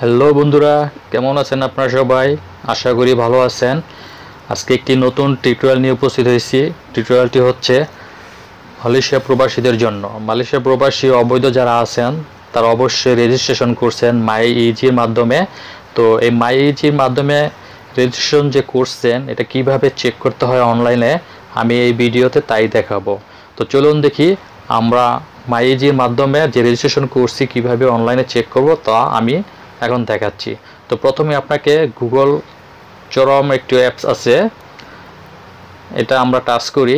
Hello বন্ধুরা কেমন আছেন আপনারা সবাই আশা করি ভালো আছেন আজকে একটি নতুন টিউটোরিয়াল নিয়ে উপস্থিত হয়েছি টিউটোরিয়ালটি হচ্ছে মালয়েশিয়া প্রবাসীদের জন্য মালয়েশিয়া প্রবাসী অবৈধ যারা আছেন তারা অবশ্যই রেজিস্ট্রেশন করছেন মাই ইজির মাধ্যমে তো এই মাই ইজির মাধ্যমে রেজিস্ট্রেশন যে করছেন এটা কিভাবে চেক করতে হয় অনলাইনে আমি এই ভিডিওতে তাই দেখাবো তো চলুন দেখি আমরা মাই ইজির মাধ্যমে যে রেজিস্ট্রেশন করছি কিভাবে অনলাইনে চেক করব তা আমি এখন দেখাচ্ছি তো প্রথমে আপনাকে গুগল চরম একটি অ্যাপস আছে এটা আমরা টাচ করি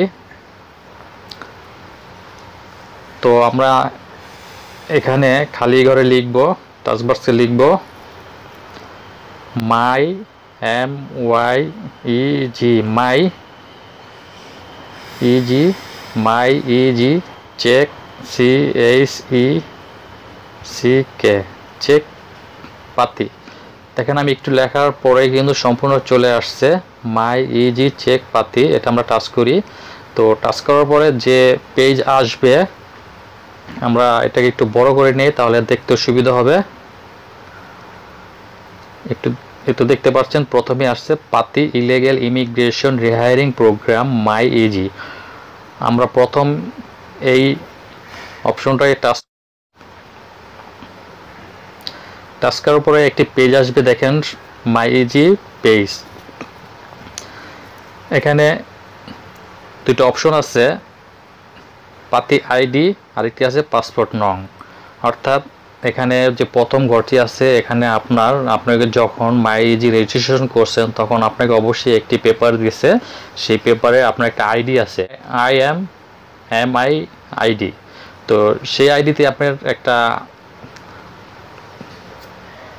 তো আমরা এখানে খালি ঘরে লিখব টাচবার্সে লিখব my M Y E G my easy my easy check C H E C K check পাতি দেখেন আমি একটু লেখার পরে কিন্তু সম্পূর্ণ চলে আসছে মাই ইজি চেক পাতি এটা আমরা টাচ করি তো টাচ করার পরে যে পেজ আসবে আমরা এটাকে একটু বড় করে নিই তাহলে দেখতে সুবিধা হবে একটু একটু দেখতে পাচ্ছেন প্রথমে আসছে পাতি illegal immigration rehiring programme my easy আমরা প্রথম এই অপশনটাকে টাচ টাস্কার উপরে একটি পেজ আসবে দেখেন মাই ইজি পেজ এখানে দুটো অপশন আছে পাতি আইডি আরেকটি আছে পাসপোর্ট নং অর্থাৎ এখানে যে প্রথম ঘরটি আছে এখানে আপনার আপনাকে যখন মাইজি রেজিস্ট্রেশন করছেন তখন আপনাকে অবশ্যই একটি পেপার দিয়েছে সেই পেপারে আপনার একটা আইডি আছে I M M I ID তো সেই আইডিতে আপনার একটা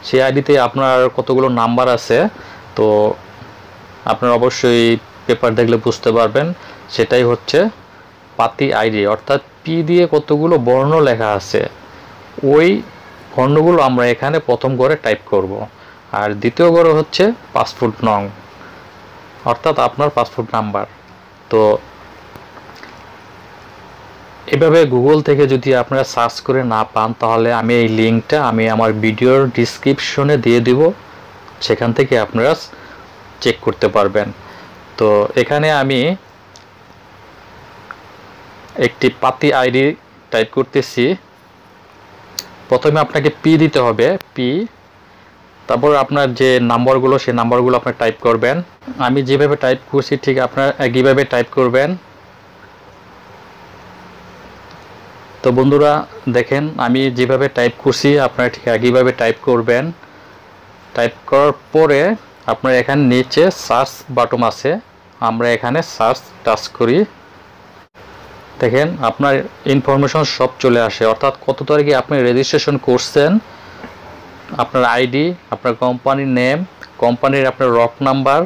সেই আইডিতে আপনার কতগুলো নাম্বার আছে তো আপনার অবশ্যই পেপার দেখলে বুঝতে পারবেন সেটাই হচ্ছে পাতি আইডি অর্থাৎ পি দিয়ে কতগুলো বর্ণ লেখা আছে ওই বর্ণগুলো আমরা এখানে প্রথম ঘরে টাইপ করব। আর দ্বিতীয় ঘরে হচ্ছে পাসপোর্ট নং অর্থাৎ আপনার পাসপোর্ট নাম্বার তো এভাবে গুগল থেকে যদি আপনারা সার্চ করে না পান তাহলে আমি এই লিঙ্কটা আমি আমার ভিডিওর ডিসক্রিপশনে দিয়ে দিব সেখান থেকে আপনারা চেক করতে পারবেন তো এখানে আমি একটি পাতি আইডি টাইপ করতেছি প্রথমে আপনাকে পি দিতে হবে পি তারপর আপনার যে নাম্বারগুলো সেই নাম্বারগুলো আপনার টাইপ করবেন আমি যেভাবে টাইপ করছি ঠিক আপনার একইভাবে টাইপ করবেন তো বন্ধুরা দেখেন আমি যেভাবে টাইপ করছি আপনারা ঠিক একইভাবে টাইপ করবেন টাইপ করার পরে আপনার এখানে নিচে সার্চ বাটম আছে আমরা এখানে সার্চ টাচ করি দেখেন আপনার ইনফরমেশন সব চলে আসে অর্থাৎ কত তারিখে আপনি রেজিস্ট্রেশন করছেন আপনার আইডি আপনার কোম্পানির নেম কোম্পানির আপনার রক number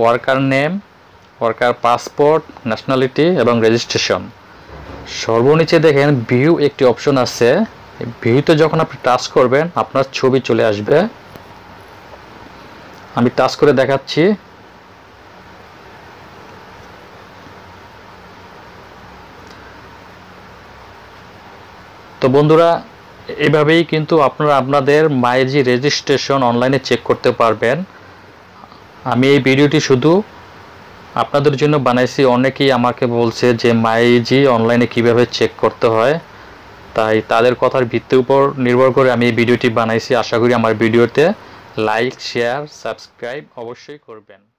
worker name worker passport nationality এবং রেজিস্ট্রেশন সর্বনিচে দেখেন ভিউ একটি অপশন আছে ভিউতে যখন আপনি টাচ করবেন আপনার ছবি চলে আসবে আমি টাচ করে দেখাচ্ছি তো বন্ধুরা এভাবেই কিন্তু আপনারা আপনাদের মাইজি রেজিস্ট্রেশন অনলাইনে চেক করতে পারবেন আমি এই ভিডিওটি শুধু আপনাদের জন্য বানাইছি অনেকেই আমাকে বলছে যে মাইজি অনলাইনে কিভাবে চেক করতে হয় তাই তাদের কথার ভিত্তির উপর নির্ভর করে আমি এই ভিডিওটি বানাইছি আশা করি আমার ভিডিওতে লাইক শেয়ার সাবস্ক্রাইব অবশ্যই করবেন